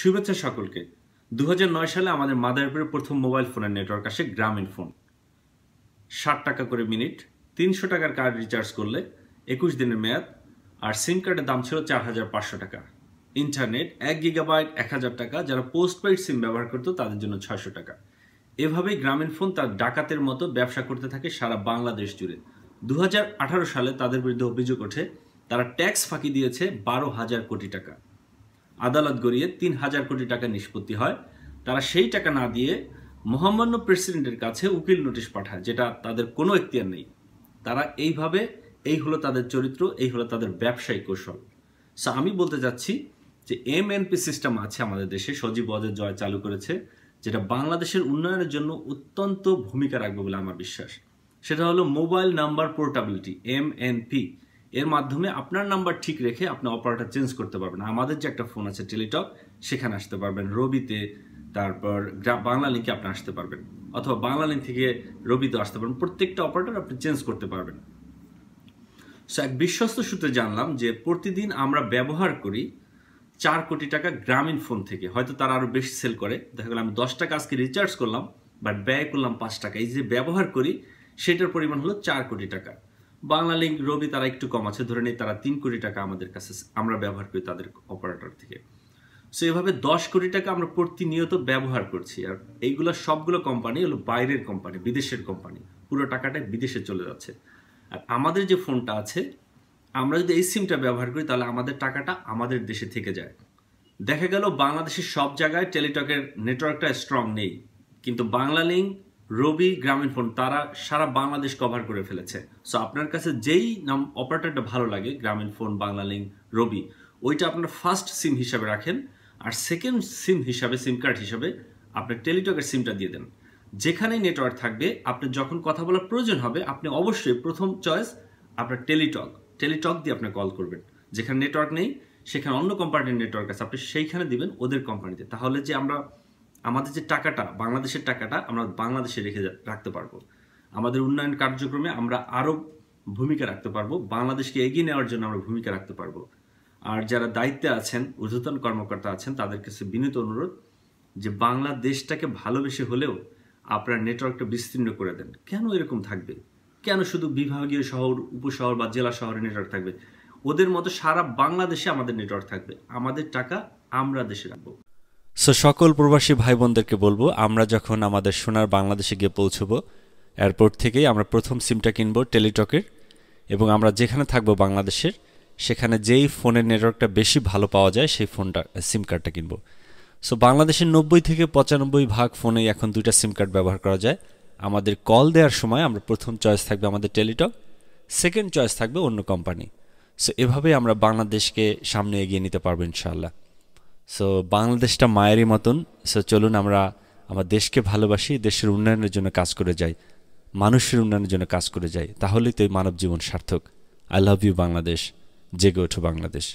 শুভেচ্ছা সকলকে দু সালে আমাদের মাদারপুরে প্রথম মোবাইল ফোনের নেটওয়ার্ক আসে গ্রামীণ ফোন ষাট টাকা করে মিনিট তিনশো টাকার কার্ড রিচার্জ করলে একুশ দিনের মেয়াদ আর সিম কার্ডের দাম ছিল চার হাজার পাঁচশো টাকা ইন্টারনেট এক গিগাবাইট এক হাজার টাকা যারা পোস্টপেইড সিম ব্যবহার করতো তাদের জন্য ছয়শো টাকা এভাবেই গ্রামীণ ফোন তার ডাকাতের মতো ব্যবসা করতে থাকে সারা বাংলাদেশ জুড়ে দু সালে তাদের বিরুদ্ধে অভিযোগ ওঠে তারা ট্যাক্স ফাঁকি দিয়েছে বারো হাজার কোটি টাকা আদালত গড়িয়ে তিন হাজার কোটি টাকা নিষ্পত্তি হয় তারা সেই টাকা না দিয়ে মহামান্য প্রেসিডেন্টের কাছে উকিল নোটিশ পাঠায় যেটা তাদের কোনো এখতিয়ার নেই তারা এইভাবে এই হলো তাদের চরিত্র এই হলো তাদের ব্যবসায়িক কৌশল সো আমি বলতে চাচ্ছি যে এম এনপি সিস্টেম আছে আমাদের দেশে সজীব অজের জয় চালু করেছে যেটা বাংলাদেশের উন্নয়নের জন্য অত্যন্ত ভূমিকা রাখবে বলে আমার বিশ্বাস সেটা হলো mobile number portability M N P এর মাধ্যমে আপনার নাম্বার ঠিক রেখে আপনি অপারেটার চেঞ্জ করতে পারবেন আমাদের যে একটা ফোন আছে টেলিটক সেখানে আসতে পারবেন রবিতে তারপর বাংলা লিঙ্কে আপনি আসতে পারবেন অথবা বাংলা লিঙ্ক থেকে রবিতে আসতে পারবেন প্রত্যেকটা অপারেটার আপনি চেঞ্জ করতে পারবেন সো এক বিশ্বস্ত সূত্রে জানলাম যে প্রতিদিন আমরা ব্যবহার করি চার কোটি টাকা গ্রামীণ ফোন থেকে হয়তো তারা আরও বেশি সেল করে দেখা গেলো আমি দশ টাকা আজকে রিচার্জ করলাম বাট ব্যয় করলাম পাঁচ টাকা এই যে ব্যবহার করি সেটার পরিমাণ হলো চার কোটি টাকা বাংলা লিঙ্ক রবি তারা একটু কম আছে ধরে নিই তারা তিন কোটি টাকা আমাদের কাছে আমরা ব্যবহার করি তাদের অপারেটর থেকে সো এভাবে দশ কোটি টাকা আমরা প্রতিনিয়ত ব্যবহার করছি আর এইগুলো সবগুলো কোম্পানি হলো বাইরের কোম্পানি বিদেশের কোম্পানি পুরো টাকাটা বিদেশে চলে যাচ্ছে আর আমাদের যে ফোনটা আছে আমরা যদি এই সিমটা ব্যবহার করি তাহলে আমাদের টাকাটা আমাদের দেশে থেকে যায় দেখা গেল বাংলাদেশের সব জায়গায় টেলিটকের নেটওয়ার্কটা স্ট্রং নেই কিন্তু বাংলা লিঙ্ক রবি গ্রামীণ ফোন তারা সারা বাংলাদেশ কভার করে ফেলেছে সো আপনার কাছে যেই নাম অপারেটরটা ভালো লাগে গ্রামীণ বাংলা লিঙ্ক রবি ওইটা আপনার ফার্স্ট সিম হিসাবে রাখেন আর সেকেন্ড সিম হিসাবে সিম কার্ড হিসাবে আপনার টেলিটকের সিমটা দিয়ে দেন যেখানেই নেটওয়ার্ক থাকবে আপনি যখন কথা বলার প্রয়োজন হবে আপনি অবশ্যই প্রথম চয়েস আপনার টেলিটক টেলিটক দিয়ে আপনি কল করবেন যেখানে নেটওয়ার্ক নেই সেখানে অন্য কোম্পানির নেটওয়ার্ক আছে আপনি সেইখানে দিবেন ওদের কোম্পানিতে তাহলে যে আমরা আমাদের যে টাকাটা বাংলাদেশের টাকাটা আমরা বাংলাদেশে রেখে রাখতে পারবো আমাদের উন্নয়ন কার্যক্রমে আমরা আরও ভূমিকা রাখতে পারবো বাংলাদেশকে এগিয়ে নেওয়ার জন্য আমরা ভূমিকা রাখতে পারবো আর যারা দায়িত্বে আছেন ঊর্ধ্বতন কর্মকর্তা আছেন তাদের কাছে বিনীত অনুরোধ যে বাংলাদেশটাকে ভালোবেসে হলেও আপনার নেটওয়ার্কটা বিস্তীর্ণ করে দেন কেন এরকম থাকবে কেন শুধু বিভাগীয় শহর উপশহর বা জেলা শহরে নেটওয়ার্ক থাকবে ওদের মতো সারা বাংলাদেশে আমাদের নেটওয়ার্ক থাকবে আমাদের টাকা আমরা দেশে রাখবো সো সকল প্রবাসী ভাই বোনদেরকে বলবো আমরা যখন আমাদের সোনার বাংলাদেশে গিয়ে পৌঁছবো এয়ারপোর্ট থেকেই আমরা প্রথম সিমটা কিনবো টেলিটকের এবং আমরা যেখানে থাকবো বাংলাদেশের সেখানে যেই ফোনের নেটওয়ার্কটা বেশি ভালো পাওয়া যায় সেই ফোনটা সিম কার্ডটা কিনবো সো বাংলাদেশের নব্বই থেকে পঁচানব্বই ভাগ ফোনেই এখন দুইটা সিম কার্ড ব্যবহার করা যায় আমাদের কল দেওয়ার সময় আমরা প্রথম চয়েস থাকবে আমাদের টেলিটক সেকেন্ড চয়েস থাকবে অন্য কোম্পানি সো এভাবেই আমরা বাংলাদেশকে সামনে এগিয়ে নিতে পারবো ইনশাআল্লাহ সো বাংলাদেশটা মায়েরই মতন সো চলুন আমরা আমার দেশকে ভালোবাসি দেশের উন্নয়নের জন্য কাজ করে যাই মানুষের উন্নয়নের জন্য কাজ করে যাই তাহলেই তো এই মানব জীবন সার্থক আই লাভ ইউ বাংলাদেশ জেগে ওঠো বাংলাদেশ